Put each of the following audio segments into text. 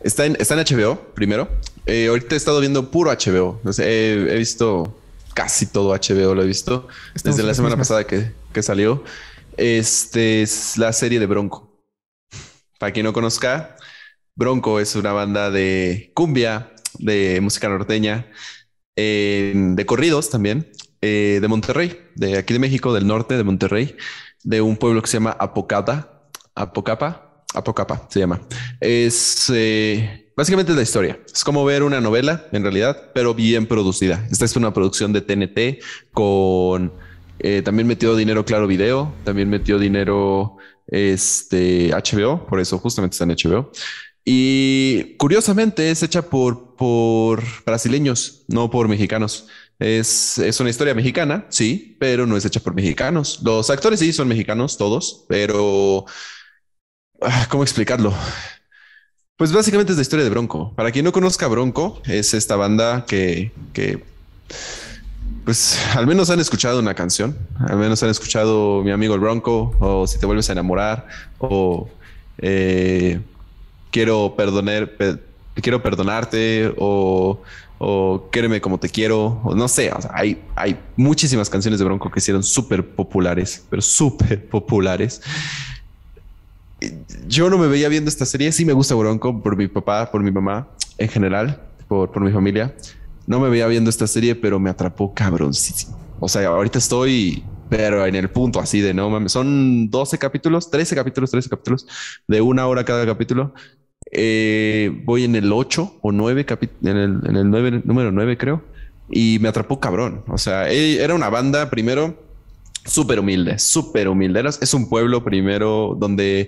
Está en, está HBO primero. Eh, ahorita he estado viendo puro HBO. he, visto casi todo HBO, lo he visto desde la semana pasada que, salió. Este es la serie de Bronco. Para quien no conozca, Bronco es una banda de cumbia, de música norteña, em, de corridos también, eh, de Monterrey, de aquí de México, del norte de Monterrey, de un pueblo que se llama Apocata, Apocapa, Apocapa se llama. Es eh, básicamente la historia. Es como ver una novela en realidad, pero bien producida. Esta es una producción de TNT con eh, también metió dinero Claro Video, también metió dinero este HBO, por eso justamente está en HBO. Y curiosamente es hecha por, por brasileños, no por mexicanos. Es, es, una historia mexicana, sí, pero no es hecha por mexicanos. Los actores sí son mexicanos, todos, pero Ah, ¿Cómo explicarlo? Pues básicamente es la historia de Bronco. Para quien no conozca Bronco, es esta banda que, pues al menos han escuchado una canción, al menos han escuchado Mi amigo el Bronco, o Si te vuelves a enamorar, o eh, Quiero perdonar, quiero perdonarte, o, o Quéreme como te quiero, o no sé, hay, hay muchísimas canciones de Bronco que hicieron súper populares, pero súper populares yo no me veía viendo esta serie. Sí me gusta Bronco por mi papá, por mi mamá, en general, por, por mi familia. No me veía viendo esta serie, pero me atrapó cabroncísimo. O sea, ahorita estoy, pero en el punto así de no mames. Son 12 capítulos, 13 capítulos, 13 capítulos, de una hora cada capítulo. Eh, voy en el 8 o 9, en el, en el 9, número 9 creo, y me atrapó cabrón. O sea, e, era una banda primero súper humilde, súper humilde. Es un pueblo primero donde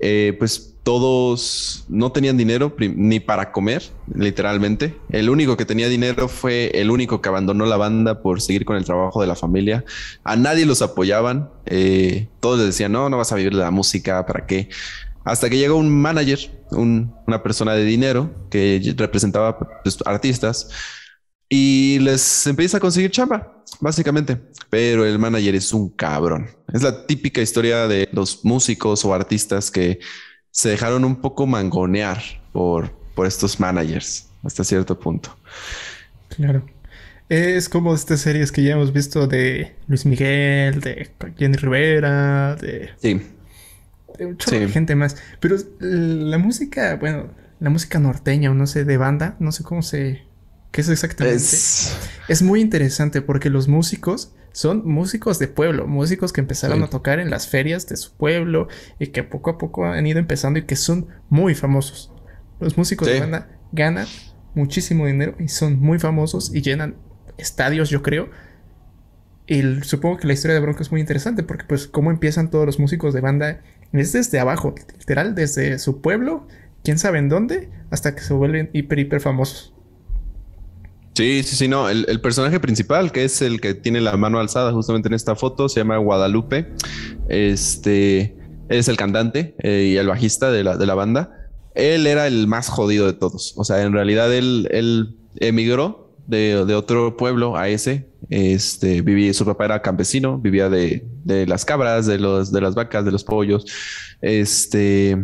eh, pues todos no tenían dinero ni para comer, literalmente. El único que tenía dinero fue el único que abandonó la banda por seguir con el trabajo de la familia. A nadie los apoyaban. Eh, todos les decían, no, no vas a vivir de la música, ¿para qué? Hasta que llegó un manager, una persona de dinero que representaba pues, artistas y les empieza a conseguir chamba, básicamente. Pero el manager es un cabrón. Es la típica historia de los músicos o artistas que se dejaron un poco mangonear por, por estos managers hasta cierto punto. Claro. Es como estas series que ya hemos visto de Luis Miguel, de Jenny Rivera, de. Sí. De gente más. Pero la música, bueno, la música norteña o no sé, de banda, no sé cómo se ¿Qué es exactamente? Es... muy interesante porque los músicos son músicos de pueblo, músicos que empezaron a tocar en las ferias de su pueblo y que poco a poco han ido empezando y que son muy famosos. Los músicos de banda ganan muchísimo dinero y son muy famosos y llenan estadios, yo creo. Y supongo que la historia de Bronco es muy interesante porque pues cómo empiezan todos los músicos de banda es desde abajo, literal, desde su pueblo, quién sabe en dónde, hasta que se vuelven hiper, hiper famosos. Sí, sí, sí, no. El, personaje principal, que es el que tiene la mano alzada justamente en esta foto, se llama Guadalupe. Este es el cantante eh, y el bajista de la, de la, banda. Él era el más jodido de todos. O sea, en realidad él, él emigró de, otro pueblo a ese. Este, vivía, su papá era campesino, vivía de, de las cabras, de, los, de las vacas, de los pollos. Este,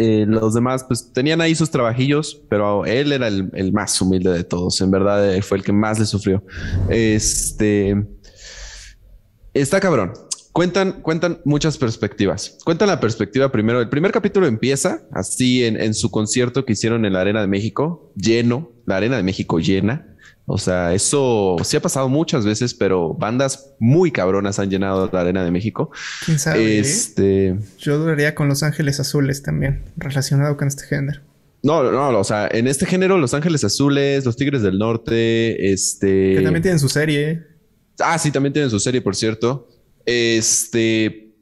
eh, los demás pues tenían ahí sus trabajillos, pero él era el, más humilde de todos, en verdad eh, fue el que más le sufrió. Este... Está cabrón, cuentan, cuentan muchas perspectivas. Cuentan la perspectiva primero. El primer capítulo empieza así en, en, su concierto que hicieron en la Arena de México, lleno, la Arena de México llena. O sea, eso sí ha pasado muchas veces, pero bandas muy cabronas han llenado la arena de México. ¿Quién sabe? Este... Yo duraría con Los Ángeles Azules también, relacionado con este género. No, no, o sea, en este género Los Ángeles Azules, Los Tigres del Norte, este... Que también tienen su serie. Ah, sí, también tienen su serie, por cierto. Este...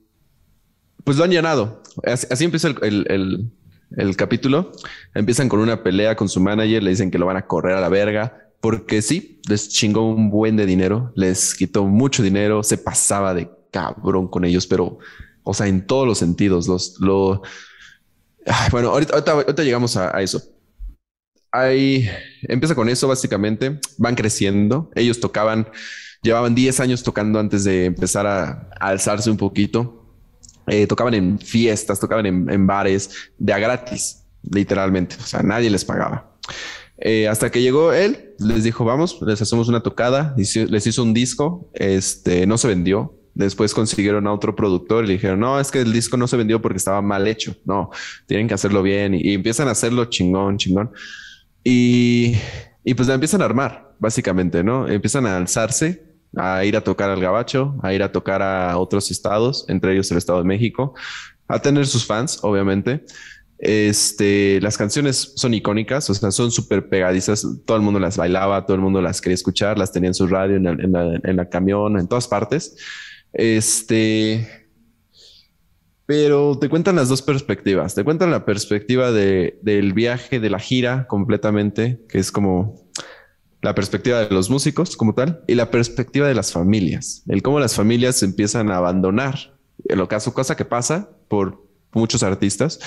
Pues lo han llenado. Así, empieza el capítulo. Empiezan con una pelea con su manager, le dicen que lo van a correr a la verga porque sí, les chingó un buen de dinero, les quitó mucho dinero, se pasaba de cabrón con ellos, pero, o sea, en todos los sentidos, los, lo... bueno, ahorita, llegamos a, eso. Ahí empieza con eso, básicamente, van creciendo, ellos tocaban, llevaban 10 años tocando antes de empezar a, alzarse un poquito, eh, tocaban en fiestas, tocaban en, en bares, de a gratis, literalmente, o sea, nadie les pagaba. Eh, hasta que llegó él, les dijo, vamos, les hacemos una tocada, les hizo un disco, este, no se vendió. Después consiguieron a otro productor y le dijeron, no, es que el disco no se vendió porque estaba mal hecho. No, tienen que hacerlo bien y, empiezan a hacerlo chingón, chingón. Y, pues empiezan a armar, básicamente, ¿no? Empiezan a alzarse, a ir a tocar al Gabacho, a ir a tocar a otros estados, entre ellos el Estado de México, a tener sus fans, obviamente. Este, las canciones son icónicas, o sea, son súper pegadizas. Todo el mundo las bailaba, todo el mundo las quería escuchar, las tenía en su radio, en la, camión, en todas partes. Este, pero te cuentan las dos perspectivas. Te cuentan la perspectiva del viaje, de la gira completamente, que es como la perspectiva de los músicos como tal, y la perspectiva de las familias, el cómo las familias empiezan a abandonar, en lo cosa que pasa por muchos artistas,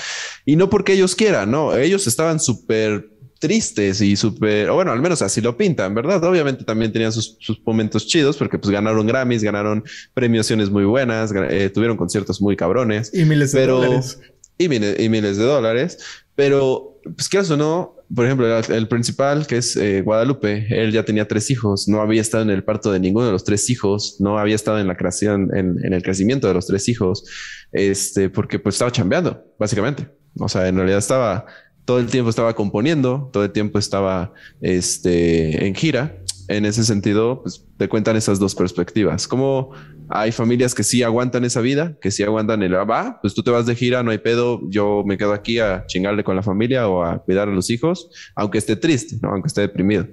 y no porque ellos quieran, no, ellos estaban súper tristes y súper, o bueno, al menos así lo pintan, ¿verdad? Obviamente también tenían sus, sus momentos chidos porque pues ganaron Grammys, ganaron premiaciones muy buenas, eh, tuvieron conciertos muy cabrones. Y miles de dólares. Y, y miles de dólares, pero pues qué o no, por ejemplo, el, principal, que es eh, Guadalupe, él ya tenía tres hijos, no había estado en el parto de ninguno de los tres hijos, no había estado en la creación, en, el crecimiento de los tres hijos, este, porque pues estaba chambeando, básicamente. O sea, en realidad estaba, todo el tiempo estaba componiendo, todo el tiempo estaba este, en gira en ese sentido, pues, te cuentan esas dos perspectivas. Como hay familias que sí aguantan esa vida, que sí aguantan el, ah, va, pues tú te vas de gira, no hay pedo, yo me quedo aquí a chingarle con la familia o a cuidar a los hijos, aunque esté triste, ¿no? aunque esté deprimido.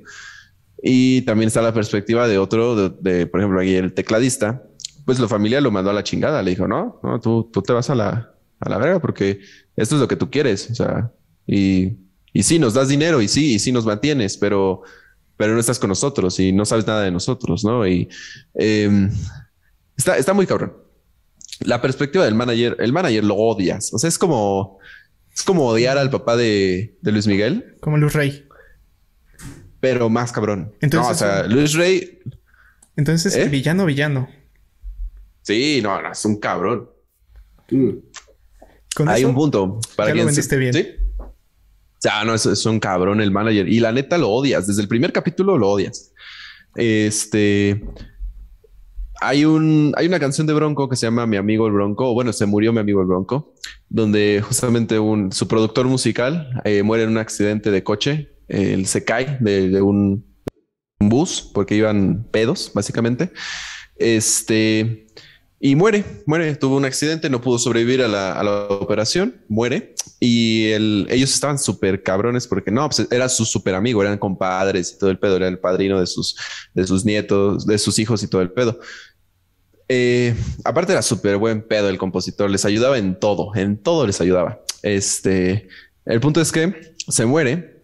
Y también está la perspectiva de otro, de, por ejemplo, aquí el tecladista, pues la familia lo mandó a la chingada, le dijo, no, no, tú, tú te vas a la, a la verga porque esto es lo que tú quieres, o sea, y, y sí, nos das dinero y sí, y sí nos mantienes, pero pero no estás con nosotros y no sabes nada de nosotros, ¿no? Y em, está, está muy cabrón. La perspectiva del manager, el manager lo odias. O sea, es como, es como odiar al papá de, Luis Miguel. Como Luis Rey. Pero más cabrón. Entonces, o sea, Luis Rey. Entonces, ¿eh? villano, villano. Sí, no, es un cabrón. Mm. Hay un punto para que. vendiste bien. ¿sí? Ya no, es, un cabrón el manager. Y la neta lo odias. Desde el primer capítulo lo odias. Este. Hay, un, hay una canción de Bronco que se llama Mi amigo el Bronco, bueno, se murió mi amigo el Bronco, donde justamente un, su productor musical eh, muere en un accidente de coche, él se cae de, un, de, un, bus porque iban pedos, básicamente. Este, y muere, muere, tuvo un accidente, no pudo sobrevivir a la, operación, muere. Y el, ellos estaban súper cabrones porque no, pues, era su súper amigo, eran compadres y todo el pedo, era el padrino de sus, de sus nietos, de sus hijos y todo el pedo. Eh, aparte era súper buen pedo el compositor, les ayudaba en todo, en todo les ayudaba. Este, el punto es que se muere,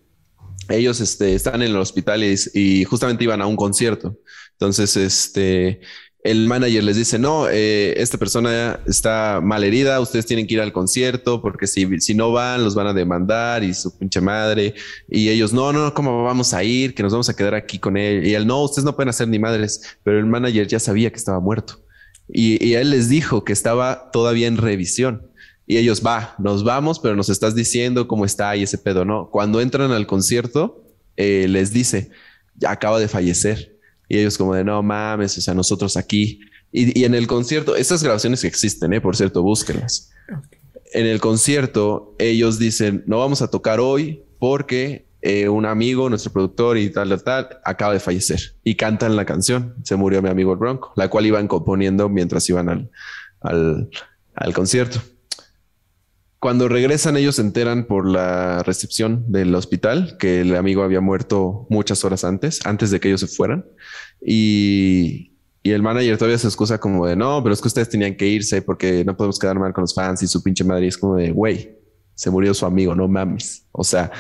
ellos este, están en los hospitales y, y justamente iban a un concierto. Entonces, este, el manager les dice, no, eh, esta persona está mal herida, ustedes tienen que ir al concierto porque si, si no van, los van a demandar y su pinche madre. Y ellos, no, no, ¿cómo vamos a ir? Que nos vamos a quedar aquí con él. Y él, no, ustedes no pueden hacer ni madres, pero el manager ya sabía que estaba muerto. Y, él les dijo que estaba todavía en revisión. Y ellos, va, nos vamos, pero nos estás diciendo cómo está y ese pedo, ¿no? Cuando entran al concierto, eh, les dice, ya acaba de fallecer y ellos como de, no mames, o sea, nosotros aquí. Y, en el concierto, estas grabaciones que existen, ¿eh? por cierto, búsquenlas. En el concierto, ellos dicen, no vamos a tocar hoy porque eh, un amigo, nuestro productor y tal, tal, tal, acaba de fallecer. Y cantan la canción, se murió mi amigo el Bronco, la cual iban componiendo mientras iban al, al, al concierto. Cuando regresan, ellos se enteran por la recepción del hospital que el amigo había muerto muchas horas antes, antes de que ellos se fueran. Y, y el manager todavía se excusa como de no, pero es que ustedes tenían que irse porque no podemos quedar mal con los fans y su pinche madre es como de güey, se murió su amigo, no mames. O sea,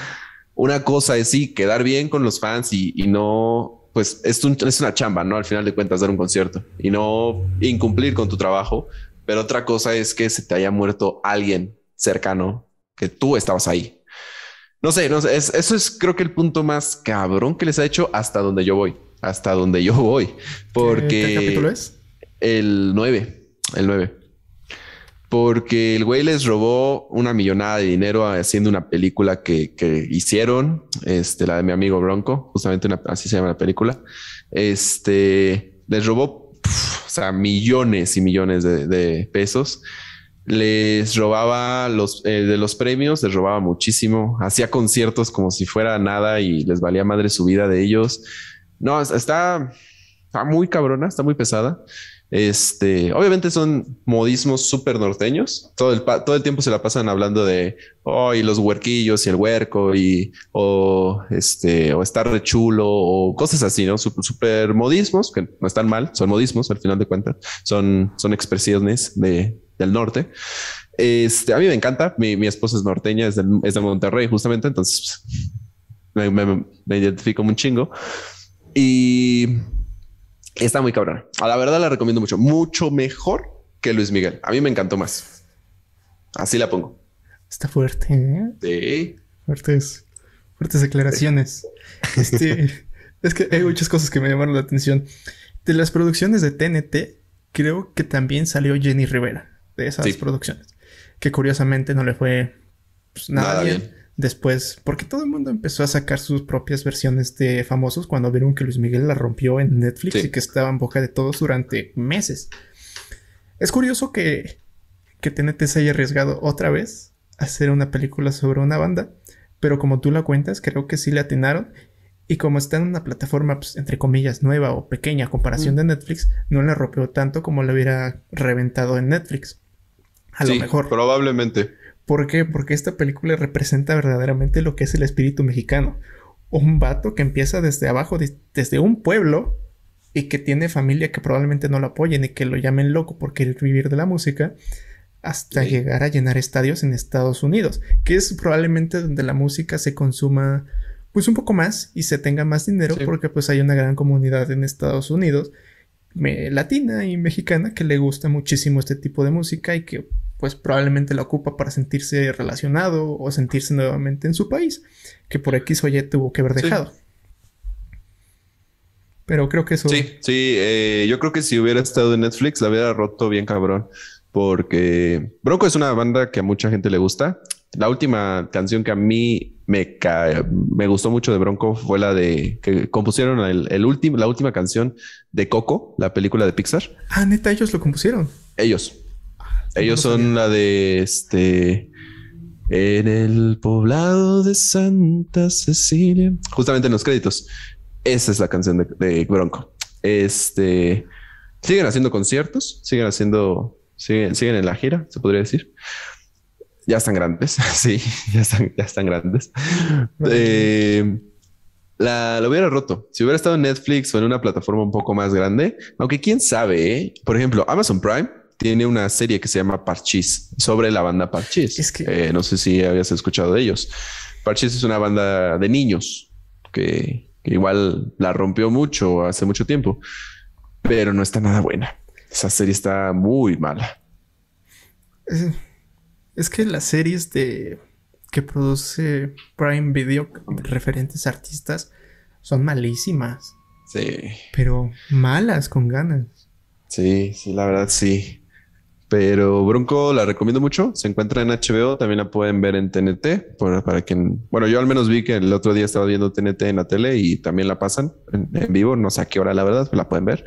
una cosa es sí, quedar bien con los fans y, no, pues es, es una chamba, ¿no? Al final de cuentas, dar un concierto y no incumplir con tu trabajo. Pero otra cosa es que se te haya muerto alguien cercano, que tú estabas ahí. No sé, no sé, eso es creo que el punto más cabrón que les ha hecho hasta donde yo voy, hasta donde yo voy, porque... capítulo es? El 9, el 9. Porque el güey les robó una millonada de dinero haciendo una película que, hicieron, este, la de mi amigo Bronco, justamente así se llama la película. Este, les robó, o sea, millones y millones de pesos les robaba los eh, de los premios, les robaba muchísimo, hacía conciertos como si fuera nada y les valía madre su vida de ellos. No, está, está muy cabrona, está muy pesada. Este, obviamente son modismos súper norteños. Todo el, todo el tiempo se la pasan hablando de, oh, los huerquillos y el huerco y, o este, o estar de chulo o cosas así, ¿no? super modismos que no están mal, son modismos al final de cuentas. Son, son expresiones de, del norte. Este, a mí me encanta, mi, esposa es norteña, es, de Monterrey justamente, entonces pues, me, identifico un chingo. Y está muy cabrón. A la verdad la recomiendo mucho, mucho mejor que Luis Miguel. A mí me encantó más. Así la pongo. Está fuerte. ¿eh? Sí. Fuertes, fuertes declaraciones. Este, es que hay muchas cosas que me llamaron la atención. De las producciones de TNT, creo que también salió Jenny Rivera de esas producciones. Que curiosamente no le fue pues, nada, bien. Después, porque todo el mundo empezó a sacar sus propias versiones de famosos cuando vieron que Luis Miguel la rompió en Netflix y que estaba en boca de todos durante meses. Es curioso que, que TNT se haya arriesgado otra vez a hacer una película sobre una banda, pero como tú la cuentas, creo que sí le atinaron y como está en una plataforma, pues, entre comillas, nueva o pequeña comparación de Netflix, no la rompió tanto como la hubiera reventado en Netflix. A lo mejor. Probablemente. ¿Por qué? Porque esta película representa verdaderamente lo que es el espíritu mexicano. Un vato que empieza desde abajo, desde un pueblo, y que tiene familia que probablemente no lo apoyen y que lo llamen loco por querer vivir de la música, hasta llegar a llenar estadios en Estados Unidos, que es probablemente donde la música se consuma pues un poco más y se tenga más dinero porque pues hay una gran comunidad en Estados Unidos latina y mexicana que le gusta muchísimo este tipo de música y que pues probablemente la ocupa para sentirse relacionado o sentirse nuevamente en su país, que por X o Y tuvo que haber dejado. Pero creo que eso. Sí, sí, eh, yo creo que si hubiera estado en Netflix la hubiera roto bien cabrón, porque Bronco es una banda que a mucha gente le gusta. La última canción que a mí me, me gustó mucho de Bronco fue la de que compusieron el, último, la última canción de Coco, la película de Pixar. Ah, neta, ellos lo compusieron. Ellos. Ellos son la de este. En el poblado de Santa Cecilia. Justamente en los créditos. Esa es la canción de, Bronco. Este. Siguen haciendo conciertos, siguen haciendo. Siguen, en la gira, se podría decir ya están grandes, sí, ya están, ya están grandes. Eh, la, lo hubiera roto. Si hubiera estado en Netflix o en una plataforma un poco más grande, aunque quién sabe, ¿eh? por ejemplo, Amazon Prime tiene una serie que se llama Parchis sobre la banda Parchis. Eh, no sé si habías escuchado de ellos. Parchis es una banda de niños que, igual la rompió mucho hace mucho tiempo, pero no está nada buena. Esa serie está muy mala. Eh, es, que las series de que produce Prime Video referentes artistas son malísimas. Sí. Pero malas con ganas. Sí, sí, la verdad sí. Pero Bronco la recomiendo mucho. Se encuentra en HBO, también la pueden ver en TNT. para quien, bueno, yo al menos vi que el otro día estaba viendo TNT en la tele y también la pasan en, en vivo. No sé a qué hora, la verdad, pero la pueden ver.